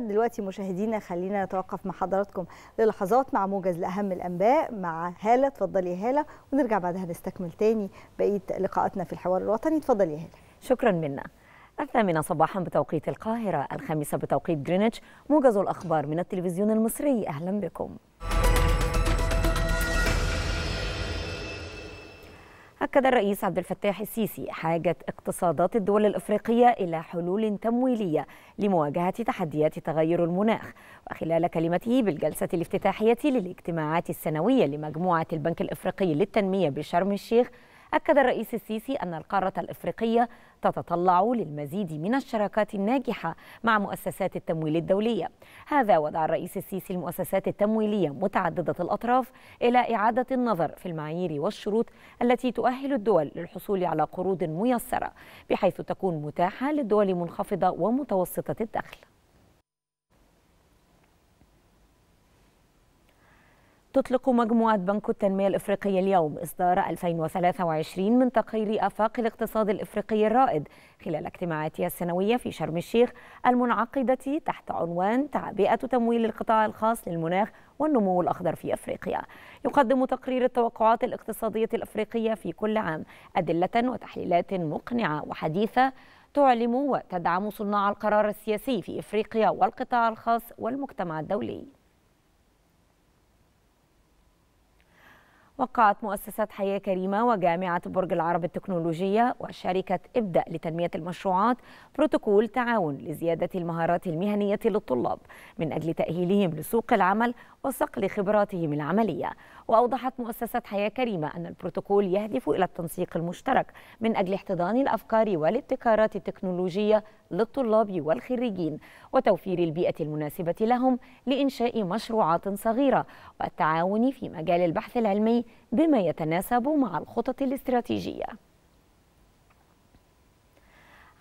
دلوقتي مشاهدينا خلينا نتوقف مع حضراتكم للحظات مع موجز لأهم الأنباء مع هالة اتفضلي يا هالة ونرجع بعدها نستكمل تاني بقية لقاءاتنا في الحوار الوطني اتفضلي يا هالة شكرا منا الثامنة صباحا بتوقيت القاهرة الخامسة بتوقيت جرينتش موجز الأخبار من التلفزيون المصري أهلا بكم أكد الرئيس عبد الفتاح السيسي حاجة اقتصادات الدول الإفريقية إلى حلول تمويلية لمواجهة تحديات تغير المناخ وخلال كلمته بالجلسة الافتتاحية للاجتماعات السنوية لمجموعة البنك الإفريقي للتنمية بشرم الشيخ أكد الرئيس السيسي أن القارة الإفريقية تتطلع للمزيد من الشراكات الناجحة مع مؤسسات التمويل الدولية هذا ودع الرئيس السيسي المؤسسات التمويلية متعددة الأطراف إلى إعادة النظر في المعايير والشروط التي تؤهل الدول للحصول على قروض ميسرة بحيث تكون متاحة للدول منخفضة ومتوسطة الدخل تطلق مجموعة بنك التنمية الإفريقية اليوم إصدار 2023 من تقرير آفاق الاقتصاد الإفريقي الرائد خلال اجتماعاتها السنوية في شرم الشيخ المنعقدة تحت عنوان تعبئة تمويل القطاع الخاص للمناخ والنمو الأخضر في أفريقيا يقدم تقرير التوقعات الاقتصادية الإفريقية في كل عام أدلة وتحليلات مقنعة وحديثة تعلم وتدعم صناع القرار السياسي في إفريقيا والقطاع الخاص والمجتمع الدولي وقعت مؤسسة حياة كريمة وجامعة برج العرب التكنولوجية وشركة ابدأ لتنمية المشروعات بروتوكول تعاون لزيادة المهارات المهنية للطلاب من أجل تأهيلهم لسوق العمل وصقل خبراتهم العملية وأوضحت مؤسسة حياة كريمة أن البروتوكول يهدف إلى التنسيق المشترك من أجل احتضان الأفكار والابتكارات التكنولوجية للطلاب والخريجين وتوفير البيئة المناسبة لهم لإنشاء مشروعات صغيرة والتعاون في مجال البحث العلمي بما يتناسب مع الخطط الاستراتيجية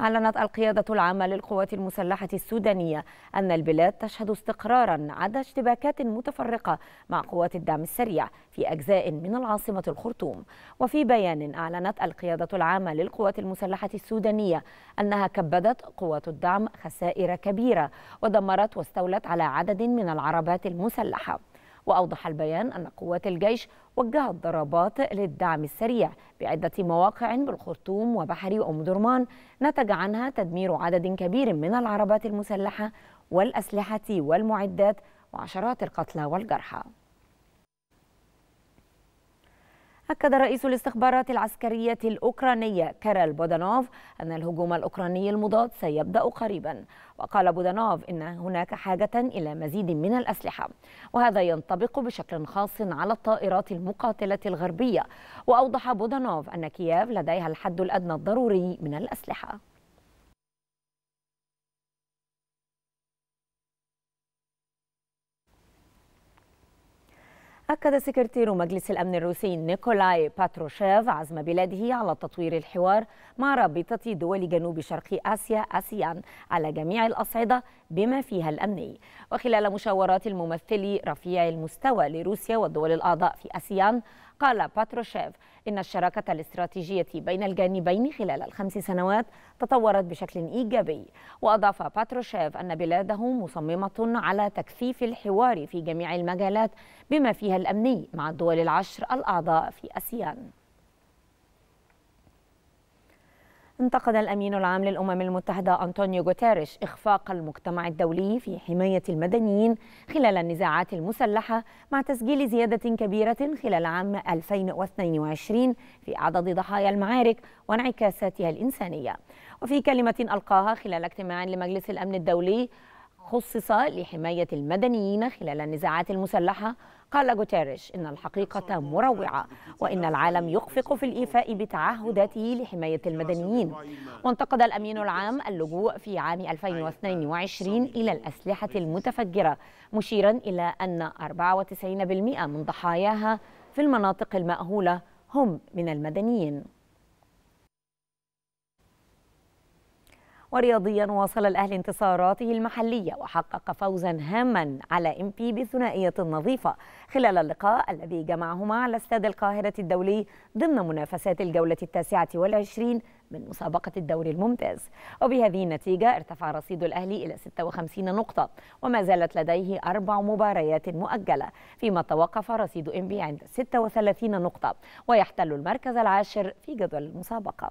أعلنت القيادة العامة للقوات المسلحة السودانية أن البلاد تشهد استقرارا عدا اشتباكات متفرقة مع قوات الدعم السريع في أجزاء من العاصمة الخرطوم وفي بيان أعلنت القيادة العامة للقوات المسلحة السودانية أنها كبدت قوات الدعم خسائر كبيرة ودمرت واستولت على عدد من العربات المسلحة وأوضح البيان أن قوات الجيش وجهت ضربات للدعم السريع بعدة مواقع بالخرطوم وبحري وأم درمان نتج عنها تدمير عدد كبير من العربات المسلحة والأسلحة والمعدات وعشرات القتلى والجرحى أكد رئيس الاستخبارات العسكرية الأوكرانية كارل بودانوف أن الهجوم الأوكراني المضاد سيبدأ قريبا وقال بودانوف إن هناك حاجة إلى مزيد من الأسلحة وهذا ينطبق بشكل خاص على الطائرات المقاتلة الغربية وأوضح بودانوف أن كييف لديها الحد الأدنى الضروري من الأسلحة أكد سكرتير مجلس الأمن الروسي نيكولاي باتروشيف عزم بلاده على تطوير الحوار مع رابطة دول جنوب شرق آسيا آسيان على جميع الأصعدة بما فيها الأمني وخلال مشاورات الممثل رفيع المستوى لروسيا والدول الأعضاء في آسيان قال باتروشيف إن الشراكة الاستراتيجية بين الجانبين خلال الخمس سنوات تطورت بشكل إيجابي وأضاف باتروشيف أن بلاده مصممة على تكثيف الحوار في جميع المجالات بما فيها الأمني مع الدول العشر الأعضاء في أسيان انتقد الأمين العام للأمم المتحدة أنطونيو غوتيريش إخفاق المجتمع الدولي في حماية المدنيين خلال النزاعات المسلحة مع تسجيل زيادة كبيرة خلال عام 2022 في عدد ضحايا المعارك وانعكاساتها الإنسانية وفي كلمة ألقاها خلال اجتماع لمجلس الأمن الدولي خصص لحماية المدنيين خلال النزاعات المسلحة قال جوتيريش إن الحقيقة مروعة وإن العالم يخفق في الإيفاء بتعهداته لحماية المدنيين وانتقد الأمين العام اللجوء في عام 2022 أيوة، أيوة، إلى الأسلحة المتفجرة مشيرا إلى أن 94% من ضحاياها في المناطق المأهولة هم من المدنيين ورياضيا واصل الأهلي انتصاراته المحلية وحقق فوزا هاما على ام بي بثنائيه نظيفه خلال اللقاء الذي جمعهما على استاد القاهرة الدولي ضمن منافسات الجولة التاسعة والعشرين من مسابقة الدوري الممتاز وبهذه النتيجة ارتفع رصيد الأهلي إلى 56 نقطة وما زالت لديه أربع مباريات مؤجلة فيما توقف رصيد إنبي عند 36 نقطة ويحتل المركز العاشر في جدول المسابقة